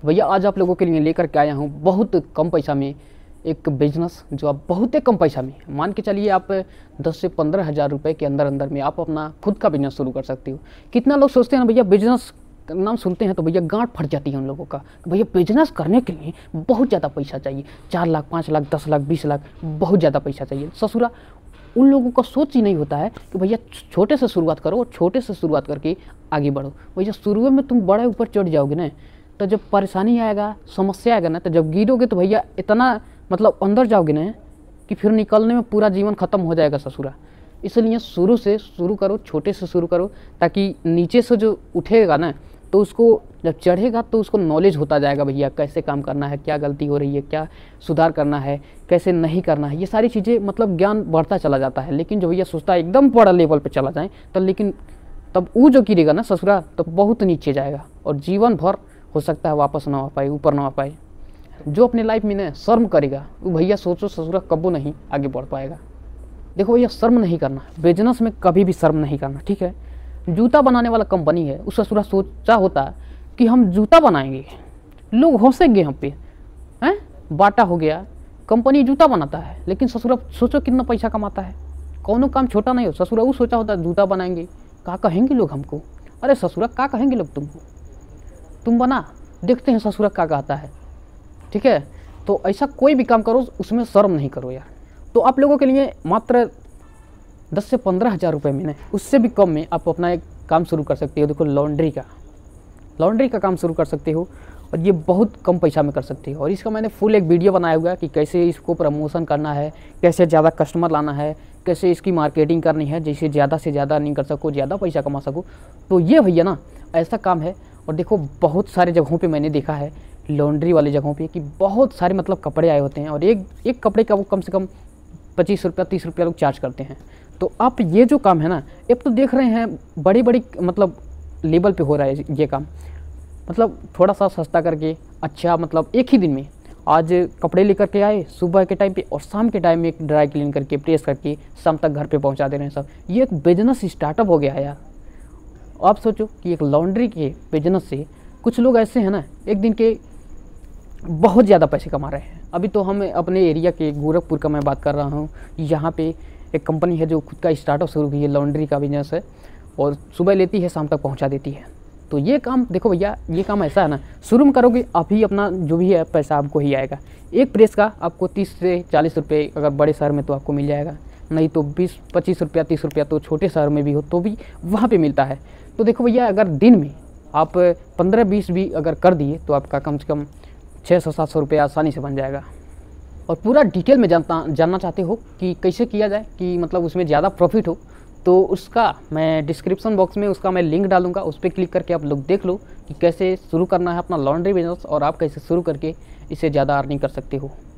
तो भैया आज आप लोगों के लिए लेकर के आया हूँ बहुत कम पैसा में एक बिजनेस जो आप बहुत ही कम पैसा में मान के चलिए आप 10 से पंद्रह हज़ार रुपये के अंदर अंदर में आप अपना खुद का बिजनेस शुरू कर सकते हो कितना लोग सोचते हैं भैया बिजनेस नाम सुनते हैं तो भैया गांठ फट जाती है उन लोगों का तो भैया बिजनेस करने के लिए बहुत ज़्यादा पैसा चाहिए चार लाख पाँच लाख दस लाख बीस लाख बहुत ज़्यादा पैसा चाहिए ससुरा उन लोगों का सोच ही नहीं होता है कि भैया छोटे से शुरुआत करो और छोटे से शुरुआत करके आगे बढ़ो भैया शुरू में तुम बड़े ऊपर चढ़ जाओगे ना तो जब परेशानी आएगा समस्या आएगा ना तो जब गिरोगे तो भैया इतना मतलब अंदर जाओगे ना कि फिर निकलने में पूरा जीवन ख़त्म हो जाएगा ससुरा इसलिए शुरू से शुरू करो छोटे से शुरू करो ताकि नीचे से जो उठेगा ना तो उसको जब चढ़ेगा तो उसको नॉलेज होता जाएगा भैया कैसे काम करना है क्या गलती हो रही है क्या सुधार करना है कैसे नहीं करना है ये सारी चीज़ें मतलब ज्ञान बढ़ता चला जाता है लेकिन जो भैया सोचता है एकदम बड़ा लेवल पर चला जाए तो लेकिन तब वो जो गिरेगा ना ससुरा तो बहुत नीचे जाएगा और जीवन भर हो सकता है वापस ना आ पाए ऊपर ना आ पाए जो अपने लाइफ में ना शर्म करेगा वो भैया सोचो ससुर कबो नहीं आगे बढ़ पाएगा देखो भैया शर्म नहीं करना बिजनेस में कभी भी शर्म नहीं करना ठीक है जूता बनाने वाला कंपनी है उस ससुरा सोचा होता कि हम जूता बनाएंगे लोग हंसेंगे हम पे हैं बाटा हो गया कंपनी जूता बनाता है लेकिन ससुरा सोचो कितना पैसा कमाता है कौनों काम छोटा नहीं हो ससुरा वो सोचा होता जूता बनाएंगे कहाँ कहेंगे लोग हमको अरे ससुरा कहा कहेंगे लोग तुमको तुम बना देखते हैं ससुर का कहता है ठीक है तो ऐसा कोई भी काम करो उसमें शर्म नहीं करो यार तो आप लोगों के लिए मात्र दस से पंद्रह हज़ार रुपये महीने उससे भी कम में आप अपना एक काम शुरू कर सकते हो देखो लॉन्ड्री का लॉन्ड्री का काम शुरू कर सकते हो और ये बहुत कम पैसा में कर सकते हो और इसका मैंने फुल एक वीडियो बनाया हुआ है कि कैसे इसको प्रमोशन करना है कैसे ज़्यादा कस्टमर लाना है कैसे इसकी मार्केटिंग करनी है जैसे ज़्यादा से ज़्यादा नहीं कर सको ज़्यादा पैसा कमा सको तो ये भैया ना ऐसा काम है और देखो बहुत सारे जगहों पे मैंने देखा है लॉन्ड्री वाले जगहों पे कि बहुत सारे मतलब कपड़े आए होते हैं और एक एक कपड़े का वो कम से कम पच्चीस रुपया तीस रुपया लोग चार्ज करते हैं तो आप ये जो काम है ना एक तो देख रहे हैं बड़ी बड़ी मतलब लेवल पे हो रहा है ये काम मतलब थोड़ा सा सस्ता करके अच्छा मतलब एक ही दिन में आज कपड़े लेकर के आए सुबह के टाइम पे और शाम के टाइम में एक ड्राई क्लीन करके प्रेस करके शाम तक घर पे पहुंचा दे रहे हैं सब ये एक बिजनेस स्टार्टअप हो गया है यार तो आप सोचो कि एक लॉन्ड्री के बिजनेस से कुछ लोग ऐसे हैं ना एक दिन के बहुत ज़्यादा पैसे कमा रहे हैं अभी तो हम अपने एरिया के गोरखपुर का मैं बात कर रहा हूँ यहाँ पे एक कंपनी है जो खुद का स्टार्टअप शुरू की है लॉन्ड्री का बिजनेस है और सुबह लेती है शाम तक पहुँचा देती है तो ये काम देखो भैया ये काम ऐसा है ना शुरू में करोगे आप ही अपना जो भी है पैसा आपको ही आएगा एक प्रेस का आपको तीस से चालीस रुपये अगर बड़े शहर में तो आपको मिल जाएगा नहीं तो बीस पच्चीस रुपया तीस रुपया तो छोटे शहर में भी हो तो भी वहाँ पर मिलता है तो देखो भैया अगर दिन में आप पंद्रह बीस भी अगर कर दिए तो आपका कम से कम छः सौ सात सौ रुपया आसानी से बन जाएगा और पूरा डिटेल में जानता जानना चाहते हो कि कैसे किया जाए कि मतलब उसमें ज़्यादा प्रॉफिट हो तो उसका मैं डिस्क्रिप्शन बॉक्स में उसका मैं लिंक डालूंगा उस पर क्लिक करके आप लोग देख लो कि कैसे शुरू करना है अपना लॉन्ड्री बिजनेस और आप कैसे शुरू करके इसे ज़्यादा अर्निंग कर सकते हो